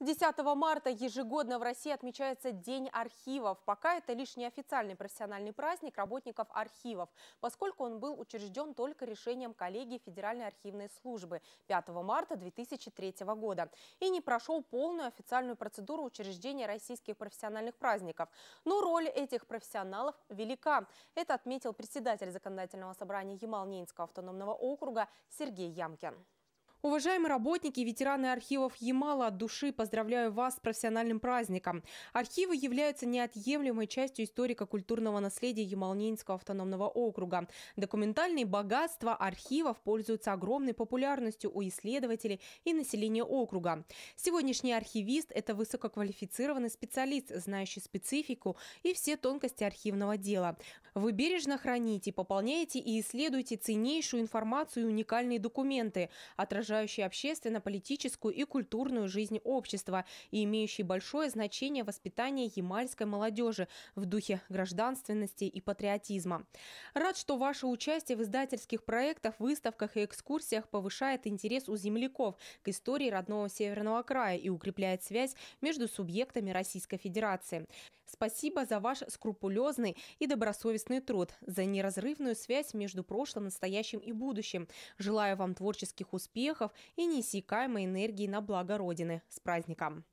10 марта ежегодно в России отмечается День архивов. Пока это лишь неофициальный профессиональный праздник работников архивов, поскольку он был учрежден только решением коллегии Федеральной архивной службы 5 марта 2003 года и не прошел полную официальную процедуру учреждения российских профессиональных праздников. Но роль этих профессионалов велика. Это отметил председатель Законодательного собрания Ямал-Ненецкого автономного округа Сергей Ямкин. Уважаемые работники и ветераны архивов Ямала, от души поздравляю вас с профессиональным праздником. Архивы являются неотъемлемой частью историко-культурного наследия Ямалнинского автономного округа. Документальные богатства архивов пользуются огромной популярностью у исследователей и населения округа. Сегодняшний архивист – это высококвалифицированный специалист, знающий специфику и все тонкости архивного дела. Вы бережно храните, пополняете и исследуете ценнейшую информацию и уникальные документы, отражающие отражающий общественно-политическую и культурную жизнь общества и имеющий большое значение воспитания ямальской молодежи в духе гражданственности и патриотизма. Рад, что ваше участие в издательских проектах, выставках и экскурсиях повышает интерес у земляков к истории родного Северного края и укрепляет связь между субъектами Российской Федерации. Спасибо за ваш скрупулезный и добросовестный труд, за неразрывную связь между прошлым, настоящим и будущим. Желаю вам творческих успехов и неиссякаемой энергии на благо Родины. С праздником!